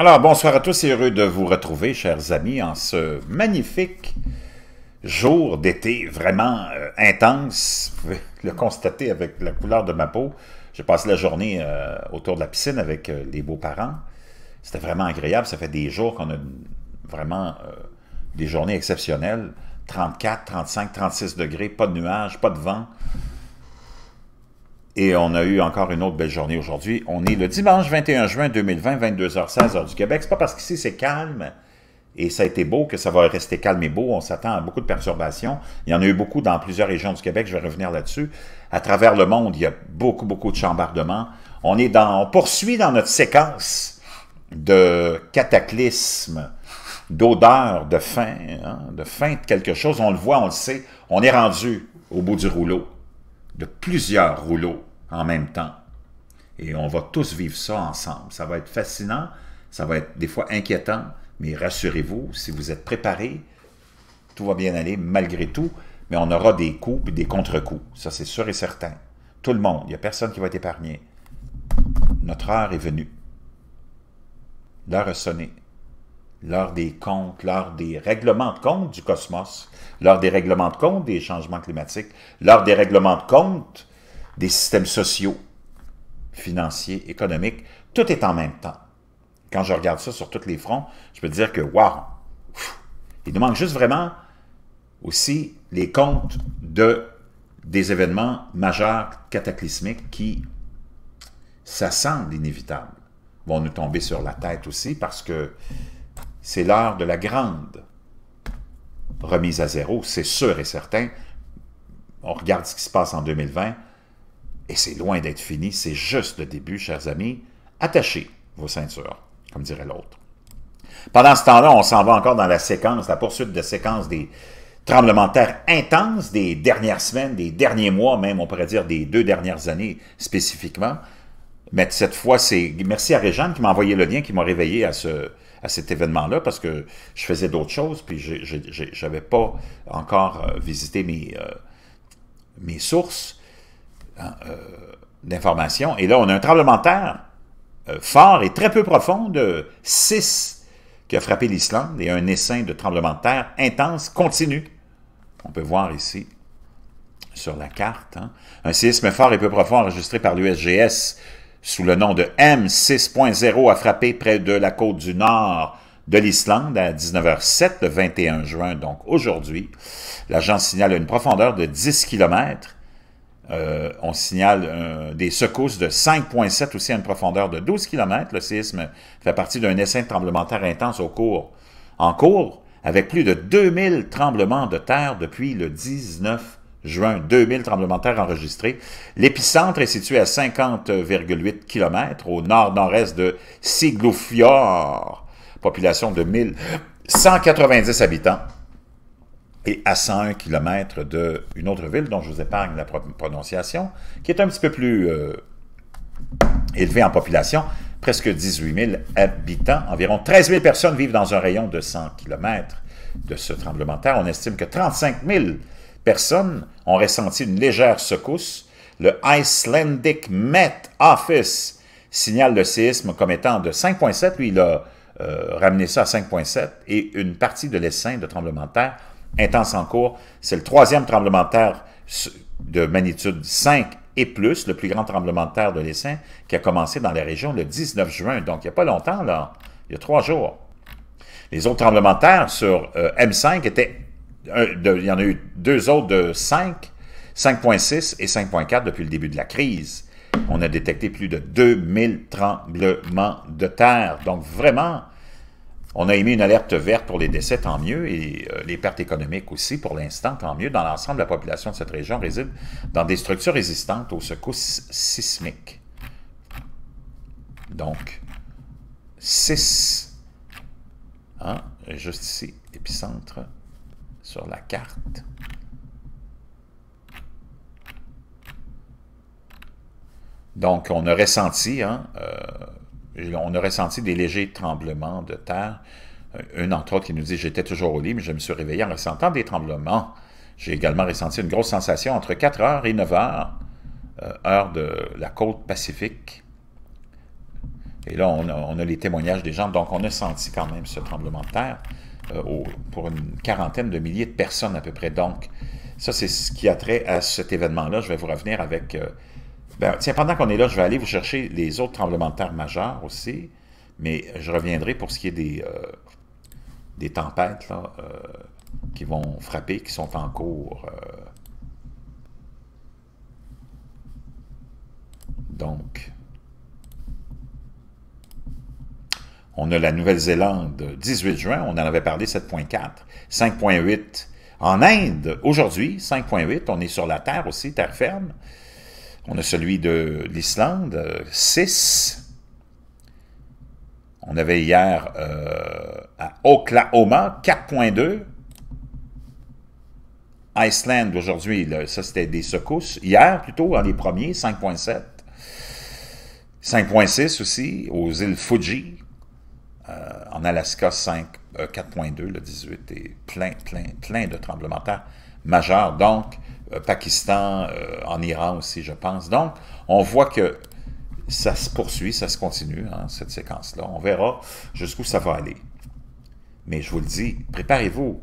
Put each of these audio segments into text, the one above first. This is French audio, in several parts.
Alors, bonsoir à tous et heureux de vous retrouver, chers amis, en ce magnifique jour d'été vraiment euh, intense. Vous pouvez le constater avec la couleur de ma peau. J'ai passé la journée euh, autour de la piscine avec euh, les beaux-parents. C'était vraiment agréable. Ça fait des jours qu'on a vraiment des journées exceptionnelles. 34, 35, 36 degrés, pas de nuages, pas de vent. Et on a eu encore une autre belle journée aujourd'hui. On est le dimanche 21 juin 2020, 22h16 heure du Québec. C'est pas parce qu'ici c'est calme et ça a été beau que ça va rester calme et beau. On s'attend à beaucoup de perturbations. Il y en a eu beaucoup dans plusieurs régions du Québec. Je vais revenir là-dessus. À travers le monde, il y a beaucoup, beaucoup de chambardements. On est dans, poursuit dans notre séquence de cataclysme, d'odeur, de faim, hein, de faim de quelque chose. On le voit, on le sait. On est rendu au bout du rouleau, de plusieurs rouleaux en même temps. Et on va tous vivre ça ensemble. Ça va être fascinant, ça va être des fois inquiétant, mais rassurez-vous, si vous êtes préparé, tout va bien aller malgré tout, mais on aura des coups et des contre-coups. Ça, c'est sûr et certain. Tout le monde, il n'y a personne qui va être épargné. Notre heure est venue. L'heure a sonné. L'heure des comptes, l'heure des règlements de comptes du cosmos, l'heure des règlements de comptes des changements climatiques, l'heure des règlements de comptes, des systèmes sociaux, financiers, économiques, tout est en même temps. Quand je regarde ça sur tous les fronts, je peux dire que, waouh, il nous manque juste vraiment aussi les comptes de, des événements majeurs cataclysmiques qui, ça semble inévitable, vont nous tomber sur la tête aussi parce que c'est l'heure de la grande remise à zéro, c'est sûr et certain. On regarde ce qui se passe en 2020, et c'est loin d'être fini, c'est juste le début, chers amis. Attachez vos ceintures, comme dirait l'autre. Pendant ce temps-là, on s'en va encore dans la séquence, la poursuite de séquence des tremblements de intenses des dernières semaines, des derniers mois, même on pourrait dire des deux dernières années spécifiquement. Mais cette fois, c'est merci à Réjeanne qui m'a envoyé le lien, qui m'a réveillé à ce, à cet événement-là parce que je faisais d'autres choses, puis je n'avais pas encore euh, visité mes, euh, mes sources. Hein, euh, d'informations. Et là, on a un tremblement de terre euh, fort et très peu profond de 6 qui a frappé l'Islande et un essaim de tremblement de terre intense, continu. On peut voir ici sur la carte. Hein, un séisme fort et peu profond enregistré par l'USGS sous le nom de M6.0 a frappé près de la côte du nord de l'Islande à 19h07 le 21 juin, donc aujourd'hui. L'agence signale une profondeur de 10 km euh, on signale euh, des secousses de 5,7 aussi à une profondeur de 12 km. Le séisme fait partie d'un de tremblementaire intense au cours, en cours, avec plus de 2000 tremblements de terre depuis le 19 juin. 2000 tremblements de terre enregistrés. L'épicentre est situé à 50,8 km au nord-nord-est de Siglofior, population de 1190 habitants et à 101 km d'une autre ville dont je vous épargne la prononciation, qui est un petit peu plus euh, élevée en population, presque 18 000 habitants. Environ 13 000 personnes vivent dans un rayon de 100 km de ce tremblement de terre. On estime que 35 000 personnes ont ressenti une légère secousse. Le Icelandic Met Office signale le séisme comme étant de 5,7. Lui, il a euh, ramené ça à 5,7 et une partie de l'essaim de tremblement de terre intense en cours. C'est le troisième tremblement de terre de magnitude 5 et plus, le plus grand tremblement de terre de l'Essin, qui a commencé dans la région le 19 juin, donc il n'y a pas longtemps, là, il y a trois jours. Les autres tremblements de terre sur euh, M5 étaient, il y en a eu deux autres de 5, 5.6 et 5.4 depuis le début de la crise. On a détecté plus de 2000 tremblements de terre, donc vraiment on a émis une alerte verte pour les décès, tant mieux, et euh, les pertes économiques aussi, pour l'instant, tant mieux. Dans l'ensemble, la population de cette région réside dans des structures résistantes aux secousses sismiques. Donc, 6, hein, juste ici, épicentre sur la carte. Donc, on aurait senti, hein, euh, on aurait senti des légers tremblements de terre. Euh, Un entre autres qui nous dit J'étais toujours au lit, mais je me suis réveillé en ressentant des tremblements. J'ai également ressenti une grosse sensation entre 4 heures et 9h, euh, heure de la côte pacifique. Et là, on a, les témoignages des gens. Donc, on a senti quand même ce tremblement de terre euh, pour une quarantaine de milliers de personnes à peu près. Donc, ça, c'est ce qui a trait à cet événement-là. Je vais vous revenir avec ben, pendant qu'on est là, je vais aller vous chercher les autres tremblements de terre majeurs aussi, mais je reviendrai pour ce qui est des, euh, tempêtes euh, qui vont frapper, qui sont en cours. Euh. Donc, on a la Nouvelle-Zélande, 18 juin, on en avait parlé, 7.4, 5.8. En Inde, aujourd'hui, 5.8, on est sur la terre aussi, terre ferme. On a celui de l'Islande, 6. On avait hier euh, à Oklahoma, 4.2. Iceland aujourd'hui, ça c'était des secousses. Hier plutôt, dans les premiers, 5.7. 5.6 aussi, aux îles Fuji. Euh, en Alaska, 5, 4.2, euh, le 18, est plein, plein, plein de tremblements majeur donc euh, Pakistan, euh, en Iran aussi, je pense. Donc, on voit que ça se poursuit, ça se continue, hein, cette séquence-là. On verra jusqu'où ça va aller. Mais je vous le dis, préparez-vous.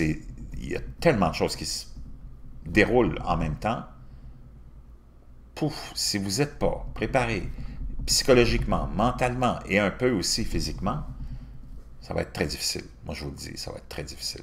Il y a tellement de choses qui se déroulent en même temps. Pouf, si vous n'êtes pas préparé psychologiquement, mentalement et un peu aussi physiquement, ça va être très difficile. Moi, je vous le dis, ça va être très difficile.